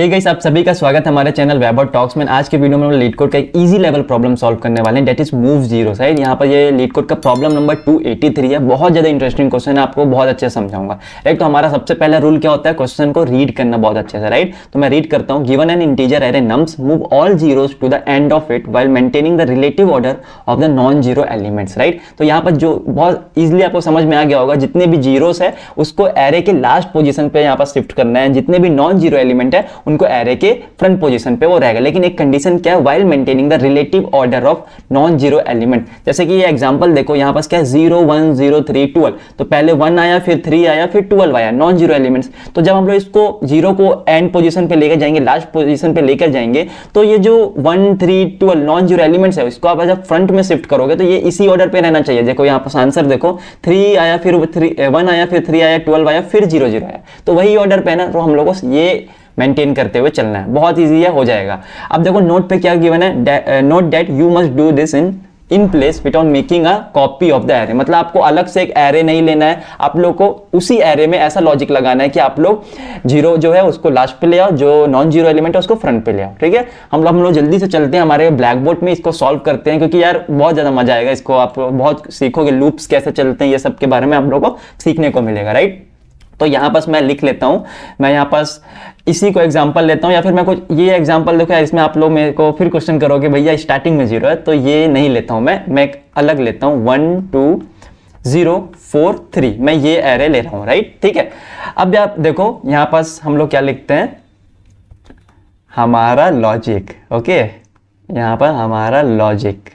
हे hey guys आप सभी का स्वागत है हमारे चैनल वेबर टॉक्स में आज के वीडियो में हम लीड कोड का एक इजी लेवल प्रॉब्लम सॉल्व करने वाले हैं that is move zero side यहाँ पर ये लीड कोड का प्रॉब्लम नंबर 283 है बहुत ज़्यादा इंटरेस्टिंग क्वेश्चन है आपको बहुत अच्छे समझाऊंगा राइट तो हमारा सबसे पहला रूल क्या होता है क्वेश्चन को रीड करना बहुत अच्छे से राइट तो मैं रीड करता हूँ given an integer array nums move all zeros to the end of it while maintaining the relative order of the non zero elements right तो यहाँ पर जो बहुत ईजिली आपको समझ में आ गया होगा जितने भी जीरोस है उसको एरे के लास्ट पोजिशन पर यहाँ पर शिफ्ट करना है जितने भी नॉन जीरो एलिमेंट है उनको एरे के फ्रंट पोजिशन पे वो रहेगा लेकिन एक कंडीशन क्या है while maintaining the relative order of non zero element जैसे कि ये एग्जाम्पल देखो यहाँ पास क्या है zero one zero three twelve तो पहले वन आया फिर थ्री आया फिर ट्वेल्व आया नॉन जीरो एलिमेंट्स तो जब हम लोग इसको जीरो को एंड पोजिशन पर लेकर जाएंगे लास्ट पोजिशन पर लेकर जाएंगे तो ये जो one three twelve non zero elements है इसको आप जब फ्रंट में शिफ्ट करोगे तो ये इसी ऑर्डर पर रहना चाहिए देखो यहाँ पास आंसर देखो थ्री आया फिर थ्री वन आया फिर थ्री आया ट्वेल्व आया फिर जीरो जीरो आया तो वही ऑर्डर पे ना तो हम लोगों को ये मेंटेन करते हुए चलना है बहुत ईजी है हो जाएगा अब देखो नोट पे क्या गिवन है note that you must do this in in place without making a copy of the array मतलब आपको अलग से एक एरे नहीं लेना है आप लोग को उसी एरे में ऐसा लॉजिक लगाना है कि आप लोग जीरो जो है उसको लास्ट पे ले आओ जो नॉन जीरो एलिमेंट है उसको फ्रंट पे ले आओ ठीक है हम लोग हम लोग जल्दी से चलते हैं हमारे ब्लैक बोर्ड में इसको सॉल्व करते हैं क्योंकि यार बहुत ज़्यादा मजा आएगा इसको आप बहुत सीखोगे लूप्स कैसे चलते हैं ये सब के बारे में आप लोग को सीखने को मिलेगा राइट तो यहाँ पास मैं लिख लेता हूँ मैं यहाँ पास इसी को एग्जाम्पल लेता हूँ या फिर मैं कुछ ये एग्जाम्पल देखो यार इसमें आप लोग मेरे को फिर क्वेश्चन करोगे भैया स्टार्टिंग में जीरो है तो ये नहीं लेता हूँ मैं मैं एक अलग लेता हूँ one two zero four three मैं ये एरे ले रहा हूँ राइट ठीक है अब आप देखो यहाँ पास हम लोग क्या लिखते हैं हमारा लॉजिक ओके यहाँ पर हमारा लॉजिक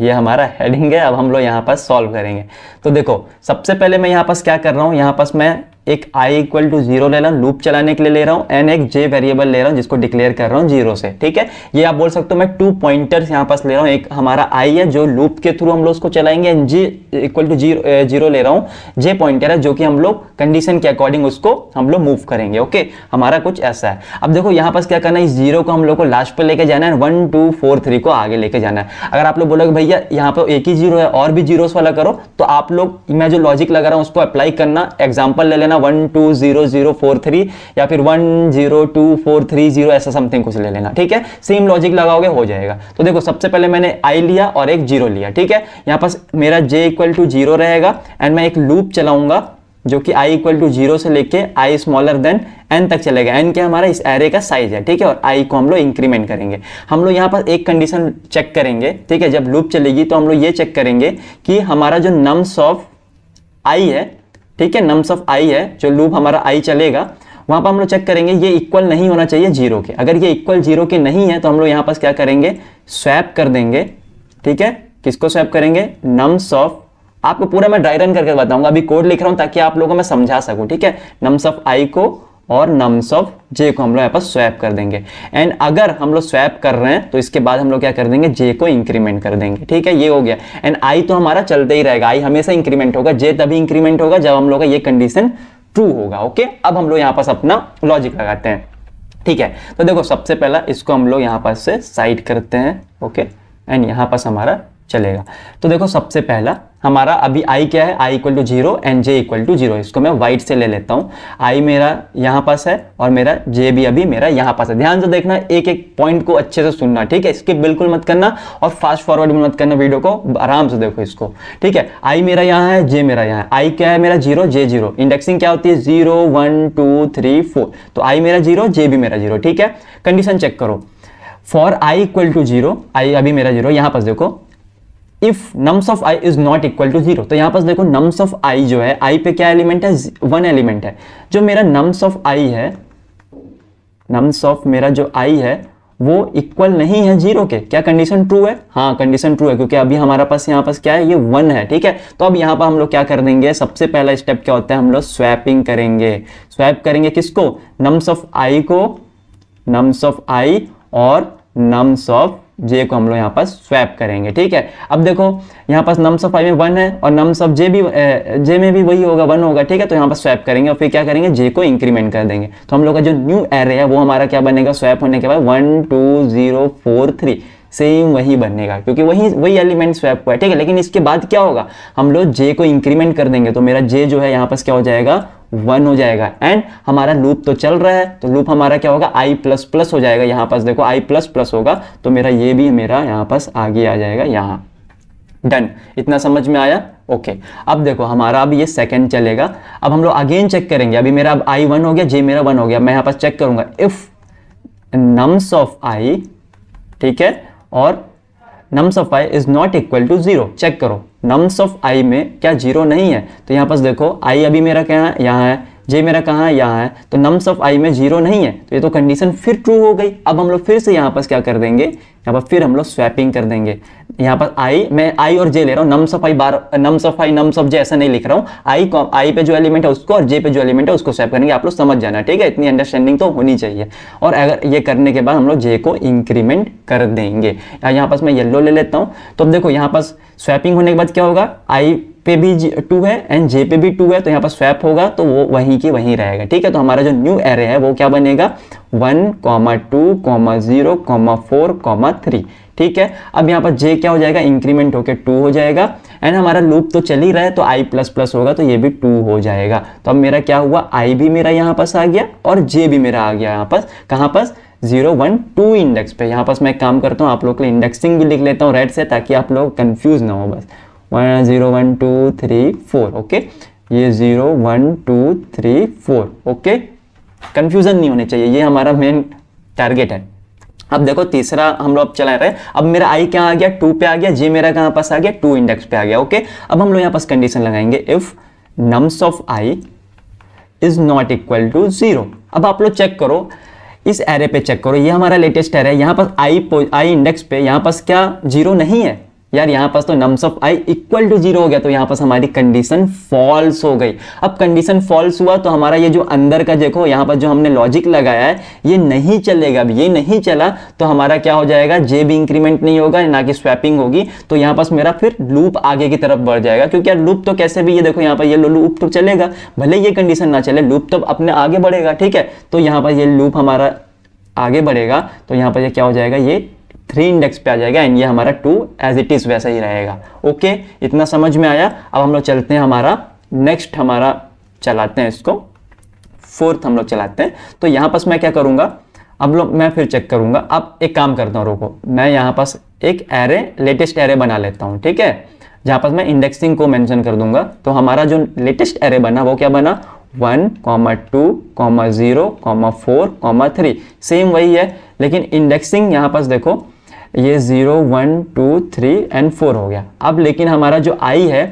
ये हमारा हेडिंग है अब हम लोग यहाँ पर सॉल्व करेंगे तो देखो सबसे पहले मैं यहाँ पास क्या कर रहा हूँ यहाँ पास मैं एक i इक्वल टू जीरो ले रहा हूँ लूप चलाने के लिए ले रहा हूँ एंड एक j वेरिएबल ले रहा हूँ जिसको डिक्लेयर कर रहा हूँ जीरो से ठीक है ये आप बोल सकते हो मैं टू पॉइंटर्स यहाँ पास ले रहा हूँ एक हमारा i है जो लूप के थ्रू हम लोग उसको चलाएंगे and j equal to zero zero ले रहा हूँ जे पॉइंटर है जो कि हम लोग कंडीशन के अकॉर्डिंग उसको हम लोग मूव करेंगे ओके हमारा कुछ ऐसा है अब देखो यहाँ पास क्या करना है जीरो को हम लोग को लास्ट पर लेके जाना है वन टू फोर थ्री को आगे लेके जाना है अगर आप लोग बोलोगे भैया यहाँ पर एक ही जीरो है और भी जीरोस वाला करो तो आप लोग मैं जो लॉजिक लगा रहा हूँ उसको अप्लाई करना एग्जाम्पल ले लेना लेना one two zero zero four three या फिर one zero two four three zero ऐसा समथिंग कुछ ले लेना ठीक है सेम लॉजिक लगाओगे हो जाएगा तो देखो सबसे पहले मैंने आई लिया और एक जीरो लिया ठीक है यहाँ पास मेरा जे इक्वल टू जीरो रहेगा एंड मैं एक लूप चलाऊंगा जो कि i इक्वल टू जीरो से लेके i स्मॉलर देन n तक चलेगा n क्या हमारा इस एरे का साइज है ठीक है और i को हम लोग इंक्रीमेंट करेंगे हम लोग यहाँ पर एक कंडीशन चेक करेंगे ठीक है जब लूप चलेगी तो हम लोग ये चेक करेंगे कि हमारा जो नम्स ऑफ i है ठीक है नम्स ऑफ आई है जो लूप हमारा आई चलेगा वहां पर हम लोग चेक करेंगे ये इक्वल नहीं होना चाहिए जीरो के अगर ये इक्वल जीरो के नहीं है तो हम लोग यहाँ पास क्या करेंगे स्वैप कर देंगे ठीक है किसको स्वैप करेंगे नम्स ऑफ आपको पूरा मैं ड्राई रन करके बताऊंगा अभी कोड लिख रहा हूँ ताकि आप लोगों को मैं समझा सकूँ ठीक है नम्स ऑफ आई को और नम्स ऑफ जे को हम लोग यहाँ पर स्वैप कर देंगे एंड अगर हम लोग स्वैप कर रहे हैं तो इसके बाद हम लोग क्या कर देंगे जे को इंक्रीमेंट कर देंगे ठीक है ये हो गया एंड आई तो हमारा चलते ही रहेगा आई हमेशा इंक्रीमेंट होगा जे तभी इंक्रीमेंट होगा जब हम लोग का ये कंडीशन ट्रू होगा ओके अब हम लोग यहाँ पास अपना लॉजिक लगाते हैं ठीक है तो देखो सबसे पहला इसको हम लोग यहाँ पास से साइड करते हैं ओके एंड यहाँ पास हमारा चलेगा तो देखो सबसे पहला हमारा अभी आई क्या है i equal to zero and j equal to zero इसको मैं वाइट से ले लेता हूँ आई मेरा यहाँ पास है और मेरा जे भी अभी मेरा यहाँ पास है ध्यान से देखना एक एक पॉइंट को अच्छे से सुनना ठीक है इसके बिल्कुल मत करना और फास्ट फॉरवर्ड भी मत करना वीडियो को आराम से देखो इसको ठीक है आई मेरा यहाँ है जे मेरा यहाँ है आई क्या है मेरा जीरो जे जीरो इंडेक्सिंग क्या होती है zero one two three four तो आई मेरा जीरो जे भी मेरा जीरो ठीक है कंडीशन चेक करो for i equal to zero i अभी मेरा जीरो यहाँ पास देखो if nums of i is not equal to zero तो यहाँ पर देखो नम्स ऑफ आई जो है आई पे क्या एलिमेंट है वन एलिमेंट है जो मेरा नम्स ऑफ आई है नम्स ऑफ मेरा जो आई है वो इक्वल नहीं है जीरो के क्या कंडीशन ट्रू है हाँ कंडीशन ट्रू है क्योंकि अभी हमारे पास यहाँ पास क्या है ये वन है ठीक है तो अब यहाँ पर हम लोग क्या कर देंगे सबसे पहला स्टेप क्या होता है हम लोग स्वैपिंग करेंगे स्वैप करेंगे किसको नम्स ऑफ आई को नम्स ऑफ आई और नम्स ऑफ जे को हम लोग यहाँ पर स्वैप करेंगे ठीक है अब देखो यहाँ पास नम्स ऑफ फाइव में वन है और नम्स ऑफ जे भी जे में भी वही होगा वन होगा ठीक है तो यहाँ पर स्वैप करेंगे और फिर क्या करेंगे जे को इंक्रीमेंट कर देंगे तो हम लोग का जो न्यू एरे है वो हमारा क्या बनेगा स्वैप होने के बाद one two zero four three same वही बनेगा क्योंकि वही वही एलिमेंट स्वैप हुआ है ठीक है लेकिन इसके बाद क्या होगा हम लोग जे को इंक्रीमेंट कर देंगे तो मेरा जे जो है यहाँ पास क्या हो जाएगा वन हो जाएगा एंड हमारा लूप तो चल रहा है तो लूप हमारा क्या होगा आई प्लस प्लस हो जाएगा यहाँ पास देखो आई प्लस प्लस होगा तो मेरा ये भी मेरा यहाँ पास आगे आ जाएगा यहाँ डन इतना समझ में आया ओके okay. अब देखो हमारा अब ये सेकंड चलेगा अब हम लोग अगेन चेक करेंगे अभी मेरा अब आई वन हो गया जे मेरा वन हो गया मैं यहाँ पास चेक करूंगा इफ़ नम्स ऑफ आई ठीक है और nums of i is not equal to zero check करो नम्स ऑफ आई में क्या जीरो नहीं है तो यहाँ पर देखो आई अभी मेरा क्या है यहाँ है जे मेरा कहाँ है यहाँ है तो नम्स ऑफ आई में जीरो नहीं है तो ये तो कंडीशन फिर ट्रू हो गई अब हम लोग फिर से यहाँ पर क्या कर देंगे यहाँ पर फिर हम लोग स्वैपिंग कर देंगे यहाँ पर आई मैं आई और जे ले रहा हूँ नम्स ऑफ आई बार nums of i nums of j ऐसा नहीं लिख रहा हूँ आई आई पे जो एलिमेंट है उसको और जे पे जो एलिमेंट है उसको स्वैप करेंगे आप लोग समझ जाना ठीक है इतनी अंडरस्टैंडिंग तो होनी चाहिए और अगर ये करने के बाद हम लोग जे को इंक्रीमेंट कर देंगे यहाँ पास मैं येल्लो ले लेता हूँ तो अब देखो यहाँ पास स्वैपिंग होने के बाद क्या होगा आई पे भी टू है एंड जे पे भी टू है तो यहाँ पर स्वैप होगा तो वो वहीं के वहीं रहेगा ठीक है तो हमारा जो न्यू एरे है वो क्या बनेगा one comma two comma zero comma four comma three ठीक है अब यहाँ पर जे क्या हो जाएगा इंक्रीमेंट होकर टू हो जाएगा एंड हमारा लूप तो चल ही रहा है तो आई प्लस प्लस होगा तो ये भी टू हो जाएगा तो अब मेरा क्या हुआ आई भी मेरा यहाँ पास आ गया और जे भी मेरा आ गया यहाँ पास कहाँ पास जीरो वन टू इंडेक्स पे यहाँ पास मैं काम करता हूँ आप लोग के लिए इंडेक्सिंग भी लिख लेता हूँ रेड से ताकि आप लोग कन्फ्यूज ना हो बस one zero one two three four okay ये zero one two three four okay confusion नहीं होने चाहिए ये हमारा मेन टारगेट है अब देखो तीसरा हम लोग अब चला रहे हैं अब मेरा आई क्या आ गया टू पे आ गया जे मेरा कहाँ पास आ गया टू इंडेक्स पे आ गया ओके अब हम लोग यहाँ पास कंडीशन लगाएंगे if nums of i is not equal to zero अब आप लोग चेक करो इस एरे पे चेक करो ये हमारा लेटेस्ट एरे है यहाँ पास आई आई इंडेक्स पे यहाँ पास क्या जीरो नहीं है यार यहाँ पास तो nums of i equal to zero हो गया तो यहाँ पास हमारी कंडीशन फॉल्स हो गई अब कंडीशन फॉल्स हुआ तो हमारा ये जो अंदर का देखो यहाँ पर जो हमने लॉजिक लगाया है ये नहीं चलेगा अब ये नहीं चला तो हमारा क्या हो जाएगा जे भी इंक्रीमेंट नहीं होगा ना कि स्वैपिंग होगी तो यहाँ पास मेरा फिर लूप आगे की तरफ बढ़ जाएगा क्योंकि यार लूप तो कैसे भी ये देखो यहाँ पर ये लूप तो चलेगा भले ये कंडीशन ना चले लूप तो अपने आगे बढ़ेगा ठीक है तो यहाँ पर ये लूप हमारा आगे बढ़ेगा तो यहाँ पर ये क्या हो जाएगा ये थ्री इंडेक्स पे आ जाएगा एंड ये हमारा टू एज इट इज़ वैसा ही रहेगा ओके इतना समझ में आया अब हम लोग चलते हैं हमारा नेक्स्ट हमारा चलाते हैं इसको फोर्थ हम लोग चलाते हैं तो यहाँ पास मैं क्या करूँगा अब लोग मैं फिर चेक करूँगा अब एक काम करता हूँ रोको मैं यहाँ पास एक एरे लेटेस्ट एरे बना लेता हूँ ठीक है जहाँ पास मैं इंडेक्सिंग को मेंशन कर दूंगा तो हमारा जो लेटेस्ट एरे बना वो क्या बना one comma two comma zero comma four comma three same वही है लेकिन इंडेक्सिंग यहाँ पास देखो ये zero one two three and four हो गया अब लेकिन हमारा जो आई है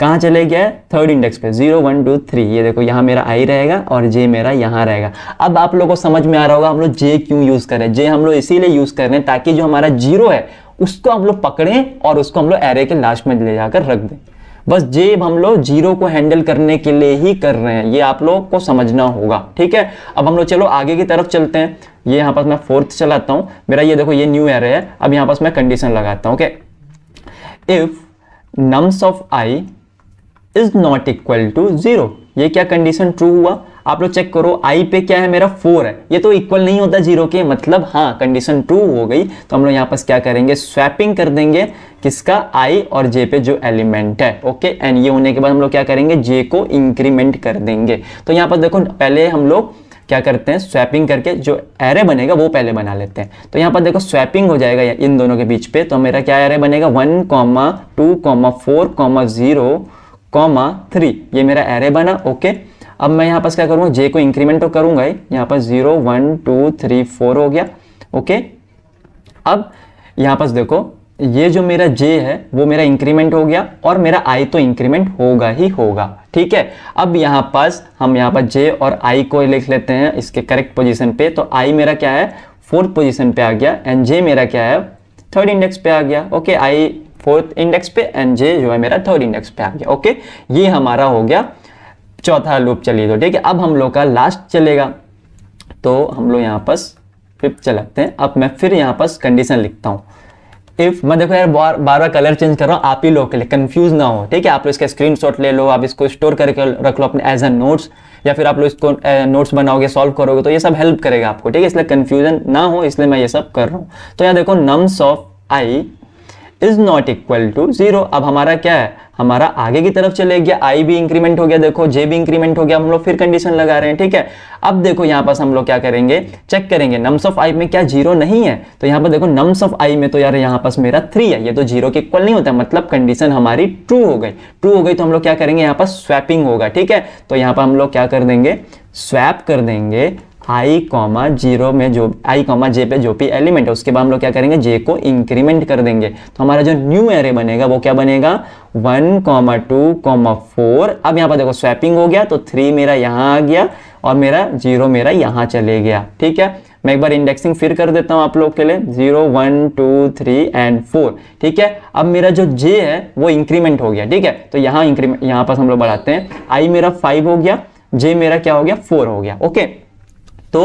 कहाँ चले गया है थर्ड इंडेक्स पे जीरो वन टू थ्री ये देखो यहाँ मेरा आई रहेगा और जे मेरा यहाँ रहेगा अब आप लोगों को समझ में आ रहा होगा हम लोग जे क्यों यूज़ करें जे हम लोग इसीलिए यूज़ कर रहे हैं ताकि जो हमारा जीरो है उसको हम लोग पकड़ें और उसको हम लोग एरे के लास्ट में ले जाकर रख दें बस जेब हम लोग जीरो को हैंडल करने के लिए ही कर रहे हैं ये आप लोग को समझना होगा ठीक है अब हम लोग चलो आगे की तरफ चलते हैं ये यहाँ पास मैं फोर्थ चलाता हूँ मेरा ये देखो ये न्यू एरे है अब यहाँ पास मैं कंडीशन लगाता हूँ okay if nums of i is not equal to zero ये क्या कंडीशन ट्रू हुआ आप लोग चेक करो आई पे क्या है मेरा फोर है ये तो इक्वल नहीं होता जीरो के मतलब हाँ कंडीशन टू हो गई तो हम लोग यहाँ पर क्या करेंगे स्वैपिंग कर देंगे किसका आई और जे पे जो एलिमेंट है ओके एंड ये होने के बाद हम लोग क्या करेंगे जे को इंक्रीमेंट कर देंगे तो यहाँ पर देखो पहले हम लोग क्या करते हैं स्वैपिंग करके जो एरे बनेगा वो पहले बना लेते हैं तो यहाँ पर देखो स्वैपिंग हो जाएगा इन दोनों के बीच पे तो मेरा क्या एरे बनेगा one comma two comma four comma zero comma three ये मेरा एरे बना ओके okay? अब मैं यहाँ पास क्या करूँगा जे को इंक्रीमेंट तो करूँगा ही यहाँ पास zero one two three four हो गया ओके अब यहाँ पास देखो ये जो मेरा जे है वो मेरा इंक्रीमेंट हो गया और मेरा आई तो इंक्रीमेंट होगा ही होगा ठीक है अब यहाँ पास हम यहाँ पास जे और आई को लिख लेते हैं इसके करेक्ट पोजिशन पे तो आई मेरा क्या है फोर्थ पोजिशन पे आ गया एंड जे मेरा क्या है थर्ड इंडेक्स पे आ गया ओके आई फोर्थ इंडेक्स पे एंड जे जो है मेरा थर्ड इंडेक्स पे आ गया ओके ये हमारा हो गया चौथा लूप चलिए तो ठीक है अब हम लोग का लास्ट चलेगा तो हम लोग यहाँ पर फिफ्थ चलाते हैं अब मैं फिर यहाँ पर कंडीशन लिखता हूँ इफ मैं देखो यार बार बार कलर चेंज कर रहा हूँ आप ही लोग के लिए कन्फ्यूज ना हो ठीक है आप लोग इसका स्क्रीनशॉट ले लो आप इसको स्टोर करके रख लो अपने एज अ नोट्स या फिर आप लोग इसको नोट्स बनाओगे सॉल्व करोगे तो ये सब हेल्प करेगा आपको ठीक है इसलिए कन्फ्यूजन ना हो इसलिए मैं ये सब कर रहा हूँ तो यहाँ देखो nums of i is not equal to zero अब हमारा क्या है हमारा आगे की तरफ चले गया आई भी इंक्रीमेंट हो गया देखो जे भी इंक्रीमेंट हो गया हम लोग फिर कंडीशन लगा रहे हैं ठीक है अब देखो यहाँ पास हम लोग क्या करेंगे चेक करेंगे नम्स ऑफ आई में क्या जीरो नहीं है तो यहाँ पर देखो नम्स ऑफ आई में तो यार यहाँ पास मेरा थ्री है ये तो जीरो के इक्वल नहीं होता मतलब कंडीशन हमारी ट्रू हो गई ट्रू हो गई तो हम लोग क्या करेंगे यहाँ पास स्वैपिंग होगा ठीक है तो यहाँ पर हम लोग क्या कर देंगे स्वैप कर देंगे आई कॉमा जीरो में जो आई कॉमा जे पे जो भी एलिमेंट है उसके बाद हम लोग क्या करेंगे जे को इंक्रीमेंट कर देंगे तो हमारा जो न्यू एरे बनेगा वो क्या बनेगा one comma two comma four अब यहाँ पर देखो स्वैपिंग हो गया तो थ्री मेरा यहाँ आ गया और मेरा जीरो मेरा यहाँ चले गया ठीक है मैं एक बार इंडेक्सिंग फिर कर देता हूँ आप लोग के लिए zero one two three and four ठीक है अब मेरा जो जे है वो इंक्रीमेंट हो गया ठीक है तो यहाँ इंक्रीमेंट यहाँ पर हम लोग बढ़ाते हैं आई मेरा फाइव हो गया जे मेरा क्या हो गया फोर हो गया ओके तो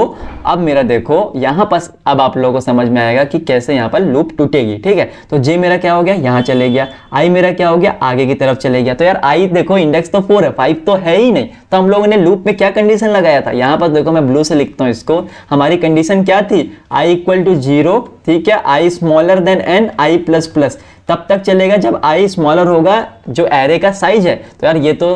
अब मेरा देखो यहाँ पर अब आप लोगों को समझ में आएगा कि कैसे यहाँ पर लूप टूटेगी ठीक है तो जे मेरा क्या हो गया यहाँ चले गया आई मेरा क्या हो गया आगे की तरफ चले गया तो यार आई देखो इंडेक्स तो फोर है फाइव तो है ही नहीं तो हम लोगों ने लूप में क्या कंडीशन लगाया था यहाँ पर देखो मैं ब्लू से लिखता हूँ इसको हमारी कंडीशन क्या थी आई इक्वल टू जीरो ठीक है i smaller than n i plus plus तब तक चलेगा जब आई स्मॉलर होगा जो एरे का साइज है तो यार ये तो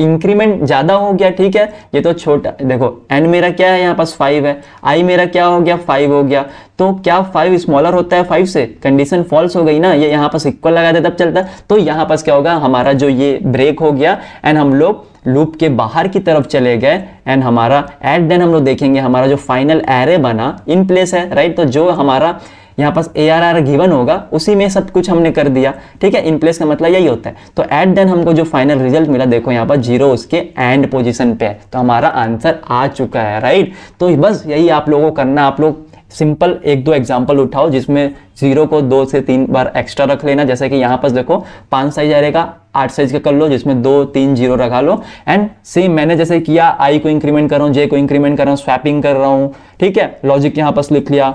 इंक्रीमेंट ज़्यादा हो गया ठीक है ये तो छोटा देखो एन मेरा क्या है यहाँ पास फाइव है आई मेरा क्या हो गया फाइव हो गया तो क्या फाइव स्मॉलर होता है फाइव से कंडीशन फॉल्स हो गई ना ये यहाँ पास इक्वल लगा दे तब चलता तो यहाँ पास क्या होगा हमारा जो ये ब्रेक हो गया एंड हम लोग लूप के बाहर की तरफ चले गए एंड हमारा एट देन हम लोग देखेंगे हमारा जो फाइनल एरे बना इन प्लेस है राइट तो जो हमारा यहाँ पास ए आर आर गिवन होगा उसी में सब कुछ हमने कर दिया ठीक है इन प्लेस का मतलब यही होता है तो एट देन हमको जो फाइनल रिजल्ट मिला देखो यहाँ पर जीरो उसके एंड पोजिशन पे है तो हमारा आंसर आ चुका है राइट तो बस यही आप लोगों को करना आप लोग सिंपल एक दो एग्जाम्पल उठाओ जिसमें जीरो को दो से तीन बार एक्स्ट्रा रख लेना जैसे कि यहाँ पास देखो पाँच साइज आ रहेगा आठ साइज का कर लो जिसमें दो तीन जीरो रखा लो एंड सेम मैंने जैसे किया आई को इंक्रीमेंट कर रहा हूँ जे को इंक्रीमेंट कर रहा हूँ स्वैपिंग कर रहा हूँ ठीक है लॉजिक यहाँ पास लिख लिया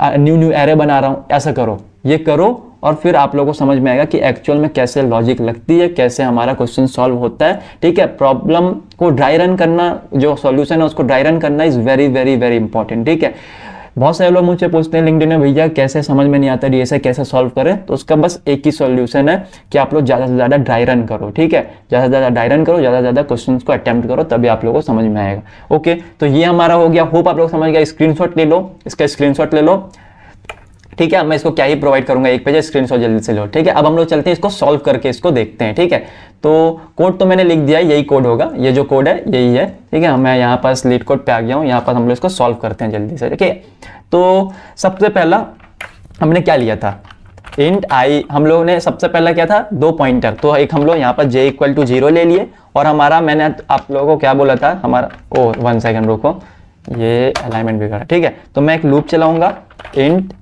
न्यू न्यू एरे बना रहा हूँ ऐसा करो ये करो और फिर आप लोगों को समझ में आएगा कि एक्चुअल में कैसे लॉजिक लगती है कैसे हमारा क्वेश्चन सॉल्व होता है ठीक है प्रॉब्लम को ड्राई रन करना जो सॉल्यूशन है उसको ड्राई रन करना is very very very important ठीक है बहुत सारे लोग मुझसे पूछते हैं लिंकडिन में भैया कैसे समझ में नहीं आता डी कैसे सॉल्व करें तो उसका बस एक ही सोल्यूशन है कि आप लोग ज़्यादा से ज़्यादा ड्राई रन करो ठीक है ज़्यादा से ज़्यादा ड्राई रन करो ज़्यादा से ज़्यादा क्वेश्चन को अटैम्प्ट करो तभी आप लोगों को समझ में आएगा ओके तो ये हमारा हो गया होप आप लोग समझ गया स्क्रीन ले लो इसका स्क्रीन ले लो ठीक है मैं इसको क्या ही प्रोवाइड करूंगा एक पेज स्क्रीन शॉट जल्दी से लो ठीक है अब हम लोग चलते हैं इसको सॉल्व करके इसको देखते हैं ठीक है तो कोड तो मैंने लिख दिया यही कोड होगा ये जो कोड है यही है ठीक है मैं यहाँ पास लीड कोड पे आ गया हूँ यहाँ पास हम लोग इसको सॉल्व करते हैं जल्दी से ठीक है तो सबसे पहला हमने क्या लिया था इंट आई हम लोगों ने सबसे पहला क्या था दो पॉइंटर तो एक हम लोग यहाँ पर जे इक्वल टू जीरो ले लिए और हमारा मैंने आप लोगों को क्या बोला था हमारा ओ वन सेकंड रुको ये अलाइनमेंट भी करा ठीक है तो मैं एक लूप चलाऊंगा int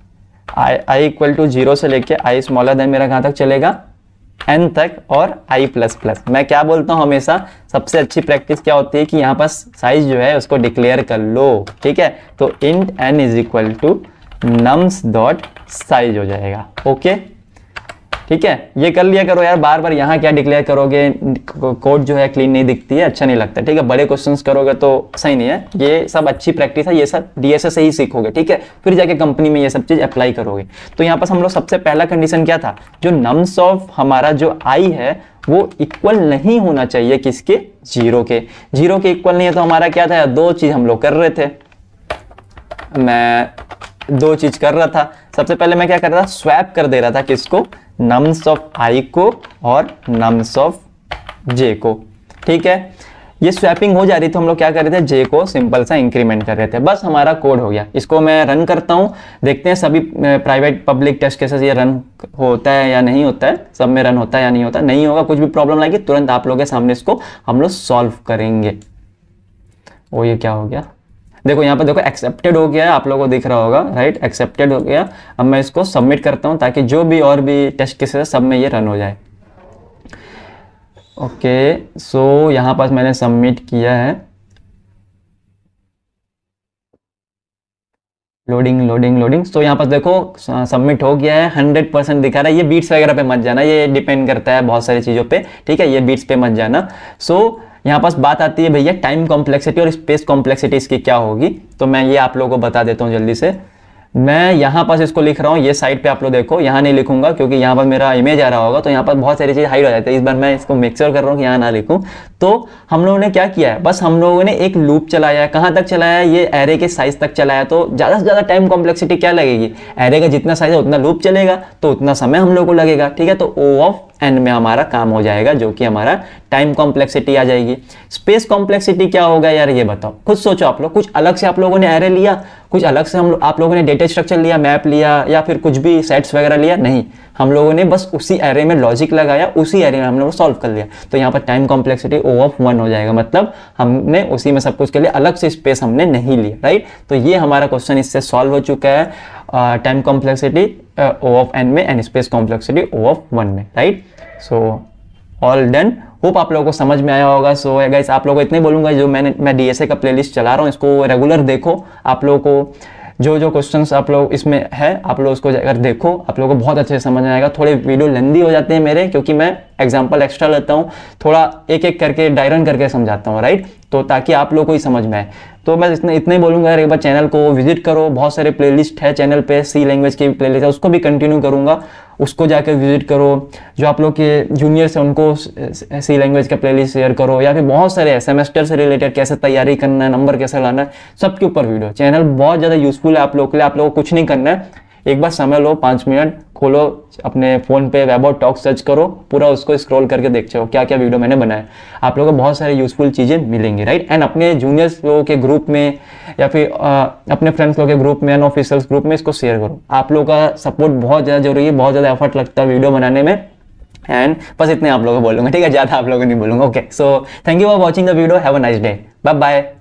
i equal to zero से लेके आई स्मॉलर देन मेरा कहाँ तक चलेगा एन तक और आई प्लस प्लस मैं क्या बोलता हूँ हमेशा सबसे अच्छी प्रैक्टिस क्या होती है कि यहाँ पर साइज जो है उसको डिक्लेयर कर लो ठीक है तो int n is equal to nums dot size हो जाएगा ओके ठीक है ये कर लिया करो यार बार बार यहाँ क्या डिक्लेयर करोगे कोड जो है क्लीन नहीं दिखती है अच्छा नहीं लगता ठीक है बड़े क्वेश्चन करोगे तो सही नहीं है ये सब अच्छी प्रैक्टिस है ये सब डीएसए से ही सीखोगे ठीक है फिर जाके कंपनी में ये सब चीज़ अप्लाई करोगे तो यहाँ पास हम लोग सबसे पहला कंडीशन क्या था जो नम्स ऑफ हमारा जो आई है वो इक्वल नहीं होना चाहिए किसके जीरो के जीरो के इक्वल नहीं है तो हमारा क्या था दो चीज़ हम लोग कर रहे थे मैं दो चीज़ कर रहा था सबसे पहले मैं क्या कर रहा था स्वैप कर दे रहा था किसको नम्स ऑफ आई को और नम्स ऑफ जे को ठीक है ये स्वैपिंग हो जा रही थी हम लोग क्या कर रहे थे जे को सिंपल सा इंक्रीमेंट कर रहे थे बस हमारा कोड हो गया इसको मैं रन करता हूँ देखते हैं सभी प्राइवेट पब्लिक टेस्ट केसेस ये रन होता है या नहीं होता है सब में रन होता है या नहीं होता नहीं होगा कुछ भी प्रॉब्लम आएगी तुरंत आप लोग के सामने इसको हम लोग सॉल्व करेंगे वो ये क्या हो गया देखो यहाँ पर देखो एक्सेप्टेड हो गया है आप लोगों को दिख रहा होगा राइट एक्सेप्टेड हो गया अब मैं इसको सबमिट करता हूँ ताकि जो भी और भी टेस्ट केसेस सब में ये रन हो जाए ओके सो यहाँ पास मैंने सबमिट किया है लोडिंग लोडिंग लोडिंग सो यहाँ पास देखो सबमिट हो गया है हंड्रेड परसेंट दिखा रहा है ये बीट्स वगैरह पे मत जाना ये डिपेंड करता है बहुत सारी चीज़ों पे ठीक है ये बीट्स पे मत जाना सो so, यहाँ पास बात आती है भैया टाइम कॉम्प्लेक्सिटी और स्पेस कॉम्प्लेक्सिटी इसकी क्या होगी तो मैं ये आप लोगों को बता देता हूँ जल्दी से मैं यहाँ पास इसको लिख रहा हूँ ये साइड पे आप लोग देखो यहाँ नहीं लिखूंगा क्योंकि यहाँ पर मेरा इमेज आ रहा होगा तो यहाँ पर बहुत सारी चीज़ हाइड हो जाती है इस बार मैं इसको मिक्सर कर रहा हूँ कि यहाँ ना लिखूँ तो हम लोगों ने क्या किया है बस हम लोगों ने एक लूप चलाया है कहाँ तक चलाया है ये एरे के साइज तक चलाया तो ज़्यादा से ज़्यादा टाइम कॉम्प्लेक्सिटी क्या लगेगी एरे का जितना साइज है उतना लूप चलेगा तो उतना समय हम लोग को लगेगा ठीक है तो ओ ऑफ एंड में हमारा काम हो जाएगा जो कि हमारा टाइम कॉम्प्लेक्सिटी आ जाएगी स्पेस कॉम्प्लेक्सिटी क्या होगा यार ये बताओ खुद सोचो आप लोग कुछ अलग से आप लोगों ने एरे लिया कुछ अलग से हम आप लोगों ने डेटा स्ट्रक्चर लिया मैप लिया या फिर कुछ भी सेट्स वगैरह लिया नहीं हम लोगों ने बस उसी एरे में लॉजिक लगाया उसी एरे में हम लोगों सॉल्व कर लिया तो यहाँ पर time complexity O of one हो जाएगा मतलब हमने उसी में सब कुछ के लिए अलग से स्पेस हमने नहीं लिया राइट तो ये हमारा क्वेश्चन इससे सॉल्व हो चुका है time complexity O of n में and space complexity O of one में right so all done hope आप लोगों को समझ में आया होगा सो so, गाइस आप लोगों को इतने बोलूंगा जो मैंने मैं डीएसए का प्लेलिस्ट चला रहा हूँ इसको रेगुलर देखो आप लोगों को जो जो क्वेश्चन आप लोग इसमें है आप लोग उसको अगर देखो आप लोगों को बहुत अच्छे से समझ आएगा थोड़े वीडियो लेंदी हो जाते हैं मेरे क्योंकि मैं एग्जाम्पल एक्स्ट्रा लेता हूँ थोड़ा एक एक करके डायरन करके समझाता हूँ राइट तो ताकि आप लोग को ही समझ में आए तो मैं इतने इतना ही बोलूँगा एक बार चैनल को विजिट करो बहुत सारे प्लेलिस्ट है चैनल पे सी लैंग्वेज की लिस्ट है उसको भी कंटिन्यू करूँगा उसको जाकर विजिट करो जो आप लोग के जूनियर्स हैं उनको सी लैंग्वेज का प्ले शेयर करो या फिर बहुत सारे सेमेस्टर से रिलेटेड कैसे तैयारी करना है नंबर कैसे लाना है सबके ऊपर वीडियो चैनल बहुत ज़्यादा यूजफुल है आप लोग के लिए आप लोगों को कुछ नहीं करना है एक बार समय लो पाँच मिनट खोलो अपने फ़ोन पे वेब और टॉक सर्च करो पूरा उसको स्क्रॉल करके देख चो क्या क्या वीडियो मैंने बनाया आप लोगों को बहुत सारे यूज़फुल चीज़ें मिलेंगी राइट एंड अपने जूनियर्स लोगों के ग्रुप में या फिर आ, अपने फ्रेंड्स लोगों के ग्रुप में एंड ऑफिसर्स ग्रुप में इसको शेयर करो आप लोगों का सपोर्ट बहुत ज़्यादा जरूरी है बहुत ज़्यादा एफर्ट लगता है वीडियो बनाने में एंड बस इतने आप लोगों को बोलूँगा ठीक है ज़्यादा आप लोगों को नहीं बोलूँगा okay so thank you for watching the video have a nice day bye bye